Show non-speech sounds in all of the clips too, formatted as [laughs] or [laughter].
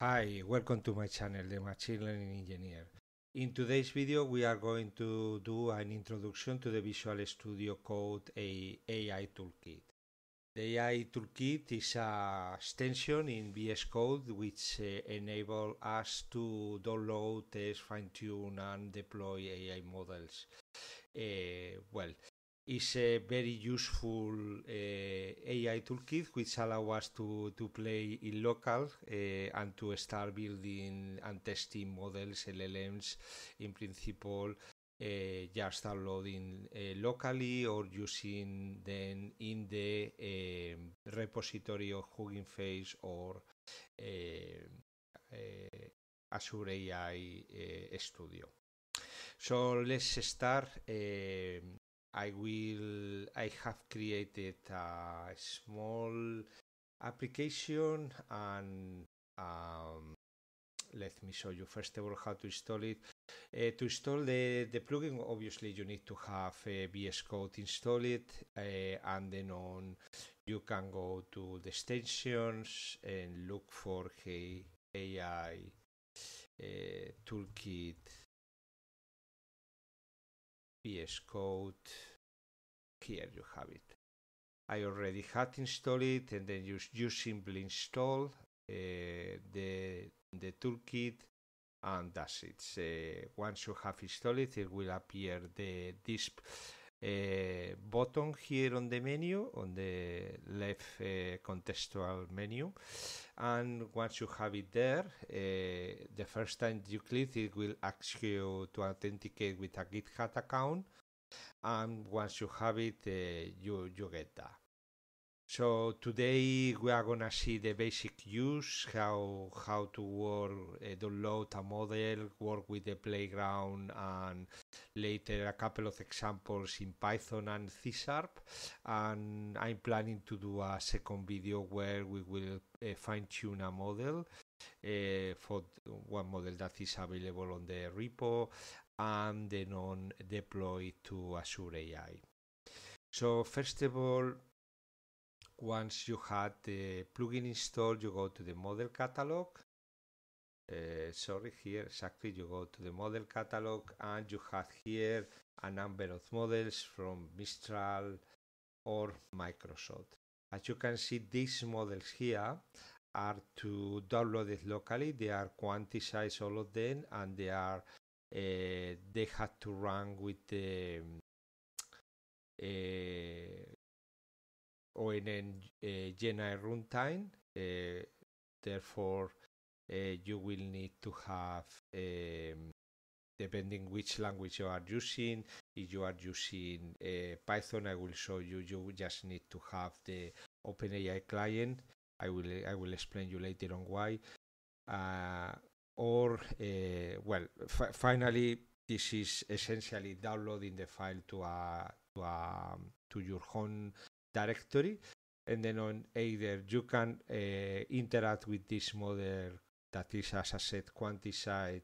Hi, welcome to my channel, the Machine Learning Engineer. In today's video, we are going to do an introduction to the Visual Studio Code AI Toolkit. The AI Toolkit is a extension in VS Code which uh, enable us to download, test, fine-tune and deploy AI models. Uh, well, is a very useful uh, eh, AI toolkit which allow us to, to play in local uh, and to start building and testing models, LLMs, in principle, uh, just downloading locally or using them in the repository of Hugging Face or Azure AI Studio. So let's start I will I have created a small application and um, let me show you first of all how to install it. Uh, to install the, the plugin, obviously you need to have uh, VS Code installed uh, and then on you can go to the extensions and look for hey, AI uh, Toolkit VS Code. Here you have it. I already had installed it and then you, you simply install uh, the, the toolkit and that's it. Uh, once you have installed it, it will appear the disp. Eh, button here on the menu on the left uh, contextual menu and once you have it there uh, the first time you click it will ask you to authenticate with a github account and once you have it uh, you you get that so today we are gonna see the basic use, how how to work, uh, download a model, work with the playground, and later a couple of examples in Python and C Sharp. And I'm planning to do a second video where we will uh, eh, fine tune a model uh, for one model that is available on the repo and then on deploy to Azure AI. So first of all, once you had the plugin installed, you go to the model catalog. Uh, sorry, here exactly you go to the model catalog and you have here a number of models from Mistral or Microsoft. As you can see, these models here are to download locally. They are quantized all of them and they are uh, they have to run with the um, uh, ONN GNI eh, runtime. Eh, therefore, eh, you will need to have um, depending which language you are using. If you are using uh, Python, I will show you. You just need to have the OpenAI client. I will I will explain you later on why. Uh, or uh, well, fi- finally, this is essentially downloading the file to a to a to your home directory and then on either you can uh, interact with this model that is as I said quantified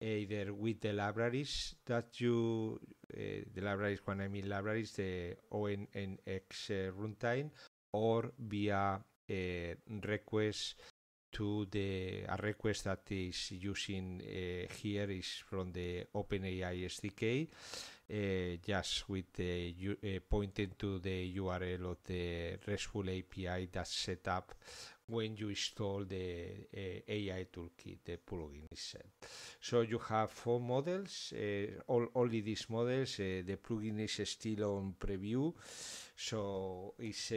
either with the libraries that you uh, the libraries when I mean libraries the ONNX uh, runtime or via uh, request to the request that is using eh, here is from the OpenAI SDK, eh, just with the eh, pointing to the URL of the RESTful API that's set up when you install the uh, AI toolkit, the plugin is set, So you have four models, uh, all, only these models. Uh, the plugin is still on preview, so it's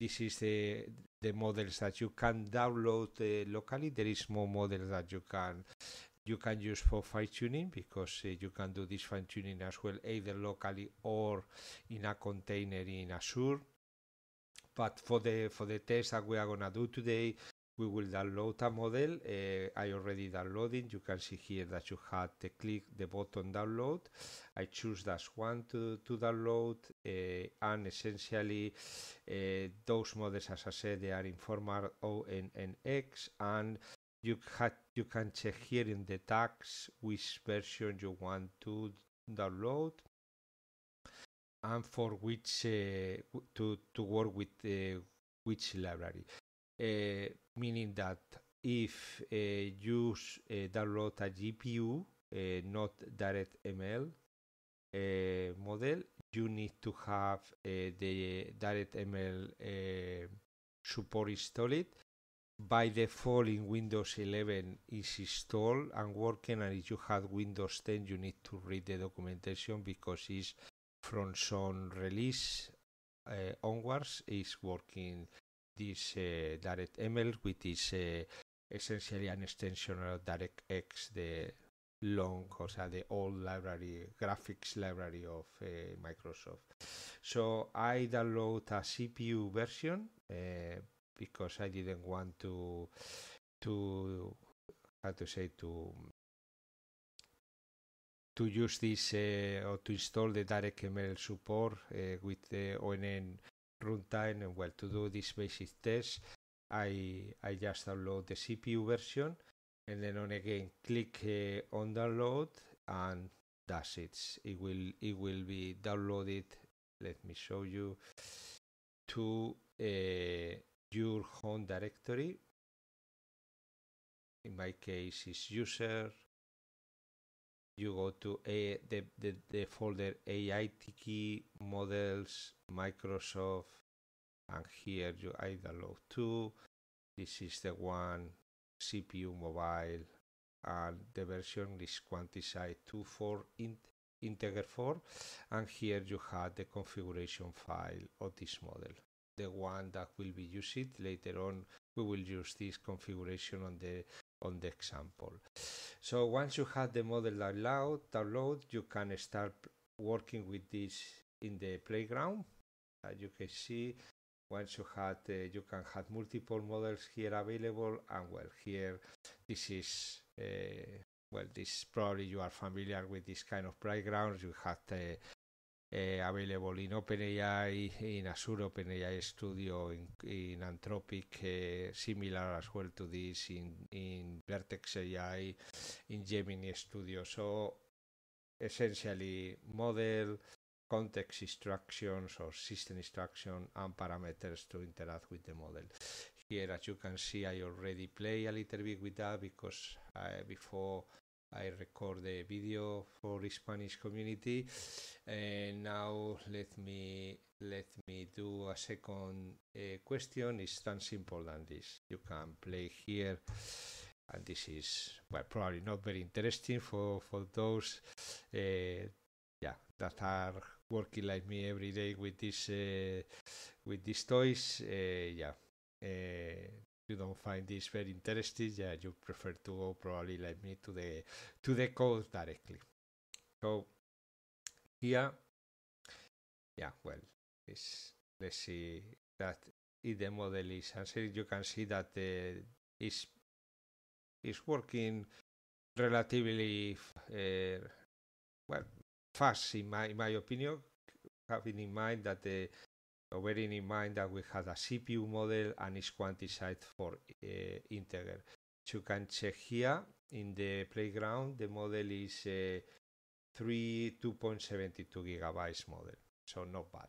this is the the models that you can download uh, locally. There is more models that you can you can use for fine tuning because uh, you can do this fine tuning as well either locally or in a container in Azure. But for the for the test that we are gonna do today, we will download a model. Uh, I already downloaded. You can see here that you had to click the button download. I choose that one to, to download uh, and essentially uh, those models, as I said, they are in format O and, and X and you, had, you can check here in the tags which version you want to download and for which uh, to, to work with uh, which library. Uh, meaning that if uh, you uh, download a GPU, uh, not DirectML uh, model, you need to have the DirectML support installed. By default, in Windows 11 is installed and working, and if you have Windows 10, you need to read the documentation because it's from some release uh, onwards is working this uh, DirectML, which is uh, essentially an extension of DirectX, the long, or the old library, graphics library of uh, Microsoft. So I download a CPU version uh, because I didn't want to to how to say to to use this uh, or to install the DirectML support uh, with the ONN runtime and well to do this basic test I, I just download the CPU version and then on again click uh, on download and that's it it will it will be downloaded let me show you to uh, your home directory in my case is user you go to a, the, the, the folder AI Tiki models Microsoft and here you I download two. This is the one CPU mobile and the version is quantized two 4 int integer 4 and here you have the configuration file of this model the one that will be used later on we will use this configuration on the on the example. So once you have the model download, download you can start working with this in the playground. As you can see, once you had, uh, you can have multiple models here available, and well, here this is. Uh, well, this probably you are familiar with this kind of playgrounds. You have the. Uh, Eh, available in OpenAI, in Azure OpenAI Studio, in, Anthropic, eh, similar as well to this, in, in Vertex AI, in Gemini Studio. So essentially model, context instructions or system instruction and parameters to interact with the model. Here, as you can see, I already play a little bit with that because eh, before I record the video for the Spanish community and now let me let me do a second uh, question it's tan simple than this you can play here and this is well probably not very interesting for for those uh, yeah that are working like me every day with this uh, with these toys yeah you don't find this very interesting, yeah, you prefer to go probably like me to the to the code directly. So here, yeah, well, this let's see that if the model is answered, you can see that the is is working relatively uh, well fast in my in my opinion, having in mind that the bearing in mind that we had a CPU model and is quantized for uh, integer. you can check here in the playground, the model is uh, 3 2.72 gigabytes model, so not bad.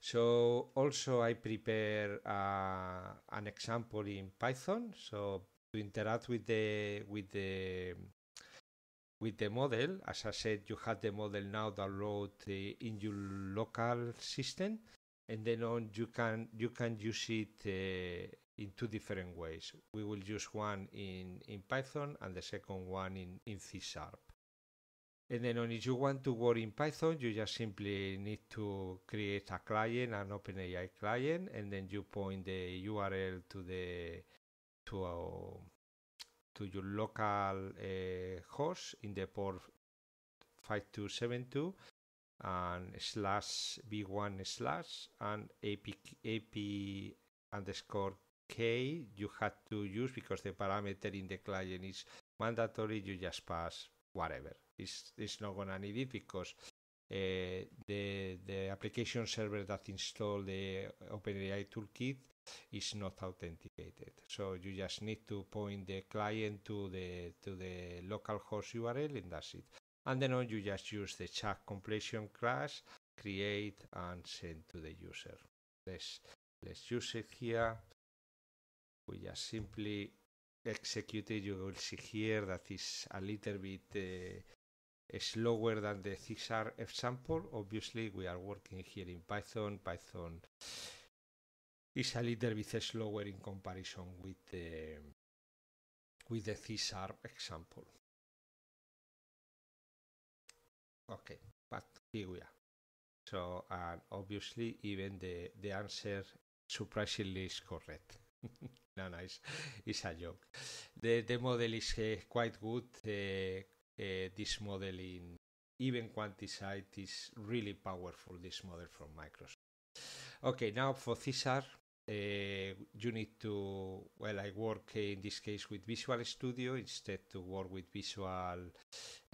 So also I prepare uh, an example in Python, so to interact with the with the with the model, as I said, you have the model now download in your local system and then on you can you can use it uh, in two different ways. We will use one in, in Python and the second one in, in C Sharp. And then on if you want to work in Python, you just simply need to create a client, an OpenAI client, and then you point the URL to the to to your local uh, host in the port 5272 and slash v1 slash and ap ap underscore k you had to use because the parameter in the client is mandatory you just pass whatever it's, it's not gonna need it because uh, the the application server that installed the OpenAI toolkit is not authenticated. So you just need to point the client to the to the local host URL and that's it and then on you just use the chat completion class, create and send to the user. Let's, let's use it here. We just simply execute it. You will see here that is a little bit uh, slower than the CSR example. Obviously, we are working here in Python. Python is a little bit slower in comparison with the with the CSR example. Okay, but here we are. So, and obviously, even the, the answer surprisingly is correct. [laughs] no, no, it's, it's, a joke. The, the model is uh, quite good. Uh, uh, this model in even quantisite is really powerful, this model from Microsoft. Okay, now for Caesar. Uh, you need to well i work in this case with visual studio instead to work with visual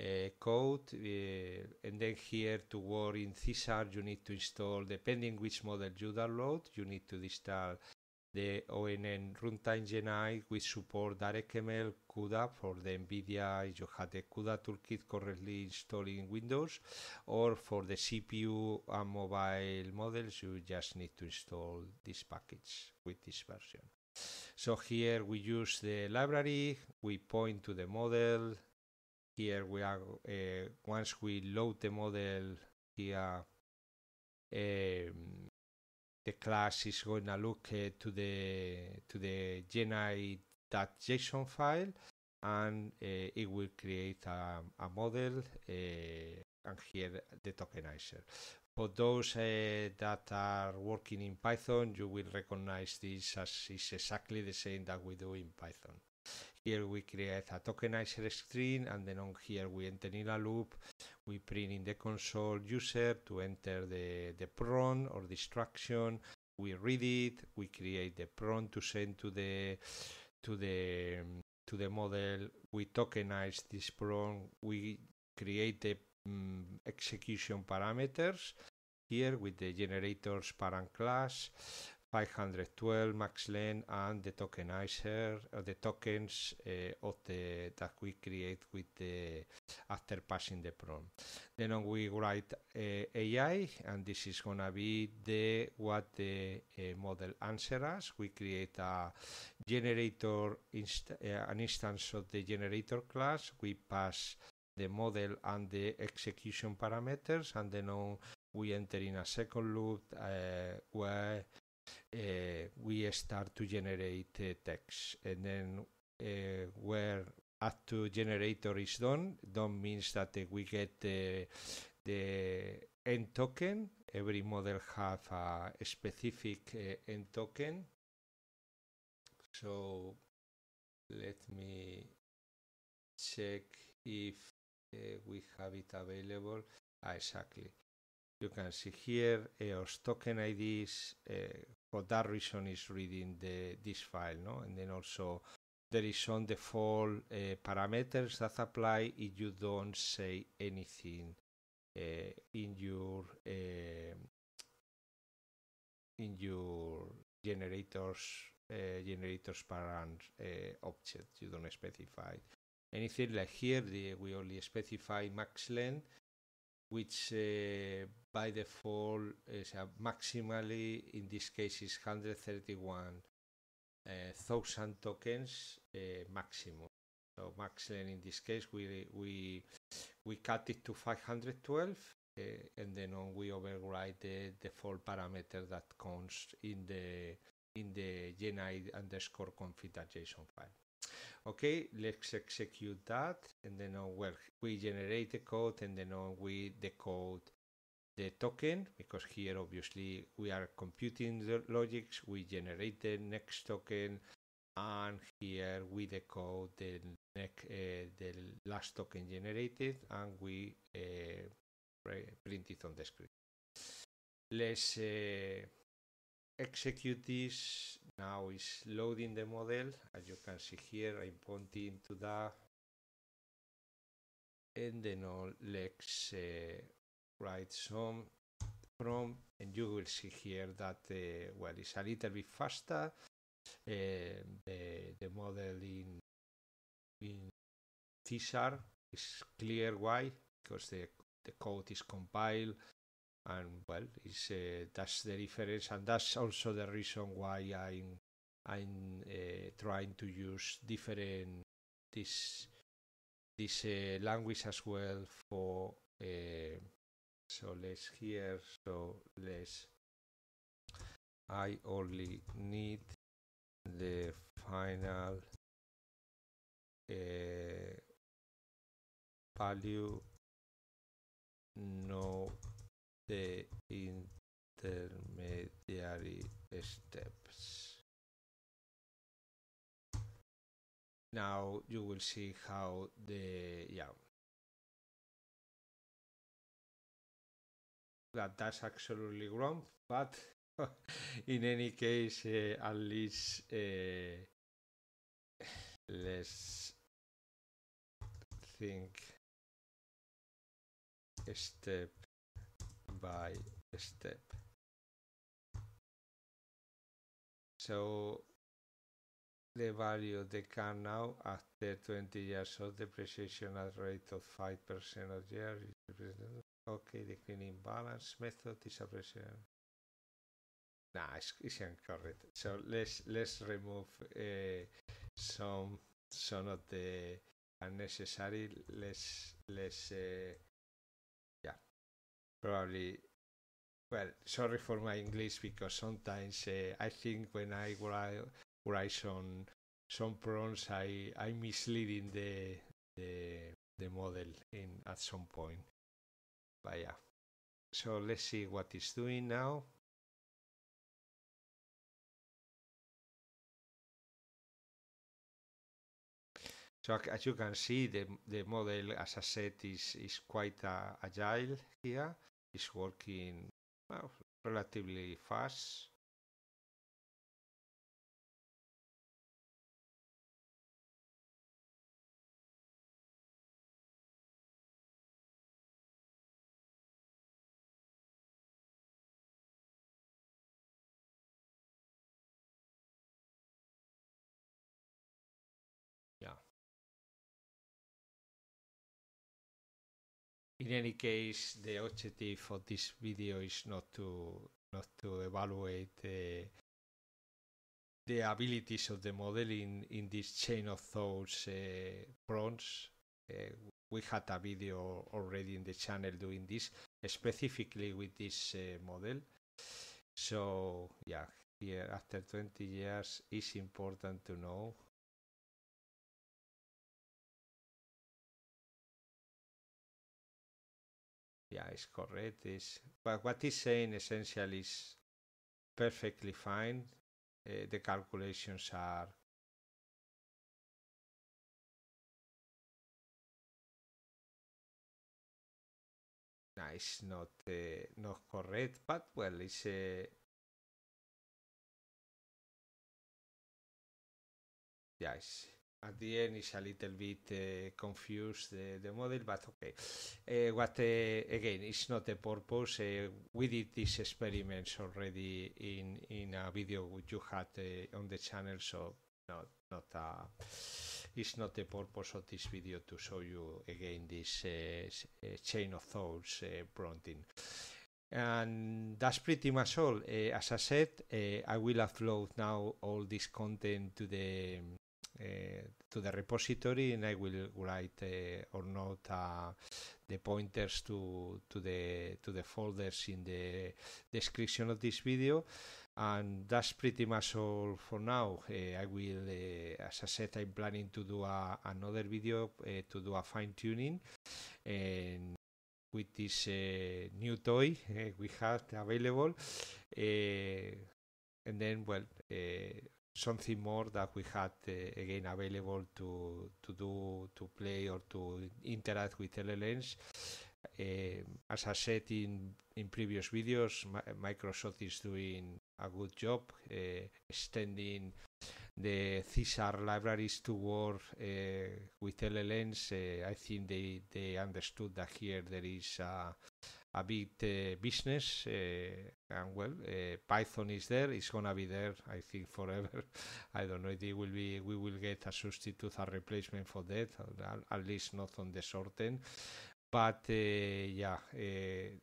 uh, code uh, and then here to work in csr you need to install depending which model you download you need to install the ONN runtime GNI, we support DirectML CUDA for the NVIDIA, if you have the CUDA toolkit correctly installed in Windows, or for the CPU and mobile models, you just need to install this package with this version. So here we use the library, we point to the model. Here we are, uh, once we load the model here, um, the class is going to look uh, to the to the gni.json file and uh, it will create a, a model uh, and here the tokenizer. For those uh, that are working in Python, you will recognize this as is exactly the same that we do in Python. Here we create a tokenizer string and then on here we enter in a loop we print in the console user to enter the, the prompt or the instruction. We read it. We create the prompt to send to the to the to the model. We tokenize this prompt. We create the um, execution parameters here with the generators parent class. 512 max length and the tokenizer or uh, the tokens uh, of the that we create with the after passing the prompt. Then we write uh, eh, AI, and this is gonna be the what the uh, model answers. us. We create a generator, inst eh, an instance of the generator class. We pass the model and the execution parameters, and then we enter in a second loop where uh, we start to generate uh, text and then uh, where up to generator is done. Done means that we get the, the end token. Every model have a specific uh, end token. So let me check if uh, we have it available. Ah, exactly you can see here EOS uh, token IDs uh, for that reason is reading the this file no and then also there is on the fall uh, eh, parameters that apply if you don't say anything uh, in your uh, in your generators generators parent object you don't specify anything like here the, we only specify max length which by default is maximally in this case is 131 thousand tokens Eh, maximum. So maximum in this case we we we cut it to 512 uh, eh, and then on we override the default parameter that comes in the in the gni underscore config.json file. Okay, let's execute that and then on well we generate the code and then on we decode the token because here obviously we are computing the logics, we generate the next token and here we decode the uh, the last token generated and we uh, print it on the screen let's uh, execute this now it's loading the model as you can see here i'm pointing to that and then all let's write uh, some prompt and you will see here that uh, well it's a little bit faster uh, eh, the, the model in, in C sharp is clear why because the, the code is compiled and well is uh, that's the difference and that's also the reason why I'm I'm uh, trying to use different this this uh, language as well for so let's here so let's I only need the final uh, value no the intermediary steps now you will see how the yeah that that's actually wrong but [laughs] in any case, uh, at least uh, let's think step by step. So the value of the can now after 20 years of depreciation at rate of 5% of year. Okay, the cleaning balance method is appreciated. nah, it's, it's incorrect. So let's let's remove uh, some some of the unnecessary. Let's let's uh, yeah, probably. Well, sorry for my English because sometimes uh, I think when I write some some prompts, I I misleading the the the model in at some point. But yeah, so let's see what it's doing now. So as you can see, the, the model, as I said, is, is quite uh, agile here. It's working well, relatively fast. in any case, the objective of this video is not to not to evaluate the the abilities of the model in, in this chain of thoughts uh, Uh, we had a video already in the channel doing this specifically with this uh, model. So yeah, here after 20 years, it's important to know yeah, it's correct. Is but what he's saying essentially is perfectly fine. Uh, the calculations are nah, it's not uh, not correct, but well, it's a uh, yeah, at the end is a little bit uh, confused the, the, model but okay uh, what uh, again it's not the purpose uh, we did these experiments already in in a video which you had uh, on the channel so not not a. Uh, it's not the purpose of this video to show you again this chain of thoughts prompting and that's pretty much all as i said i will upload now all this content to the Eh, to the repository and I will write eh, or not uh, the pointers to, to, the, to the folders in the description of this video and that's pretty much all for now uh, i will uh, as i said i'm planning to do a, uh, another video uh, to do a fine tuning and with this new toy we have available and then well something more that we had uh, again available to to do to play or to interact with LLMs. Uh, as I said in in previous videos, Microsoft is doing a good job uh, extending the CSR libraries to work uh, with LLMs. Uh, I think they they understood that here there is a a bit uh, business uh, and well uh, python is there it's gonna be there i think forever [laughs] i don't know if it will be we will get a substitute a replacement for that at least not on the short end but eh, yeah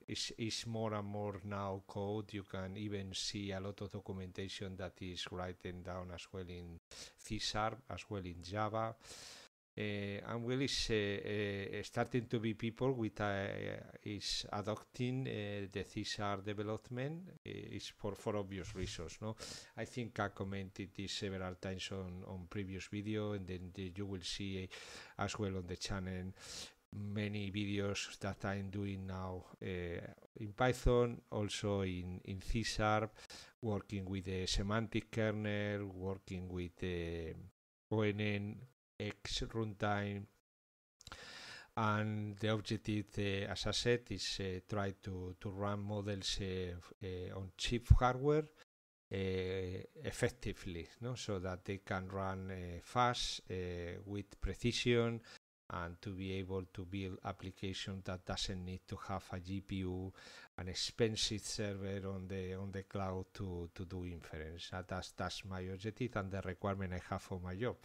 it's, it's more and more now code you can even see a lot of documentation that is written down as well in c sharp as well in java uh, Amwell is uh, uh, starting to be people with is adopting the CSR development is for, for obvious reasons. No, I think I commented this several times on, on previous video, and then you will see as well on the channel many videos that I'm doing now uh, in Python, also in, in C working with the semantic kernel, working with the ONN X runtime and the objective uh, as I said is uh, try to, to run models uh, uh on cheap hardware uh, effectively no? so that they can run uh, fast with precision and to be able to build application that doesn't need to have a GPU, an expensive server on the on the cloud to, to do inference. That's that's my objective and the requirement I have for my job.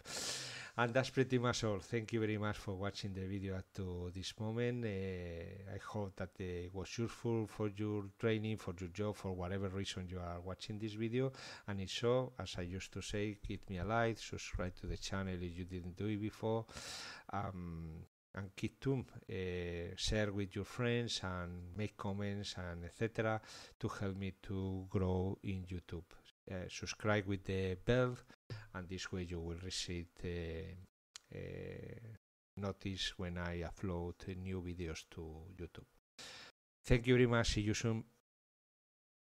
And that's pretty much all. Thank you very much for watching the video up to this moment. Uh, I hope that eh, it was useful for your training, for your job, for whatever reason you are watching this video. And if so, as I used to say, give me a like, subscribe to the channel if you didn't do it before. Um, and keep to uh, eh, share with your friends and make comments and etc to help me to grow in YouTube. Uh, subscribe with the bell and this way you will receive the eh, notice when I upload new videos to YouTube. Thank you very much. See you soon.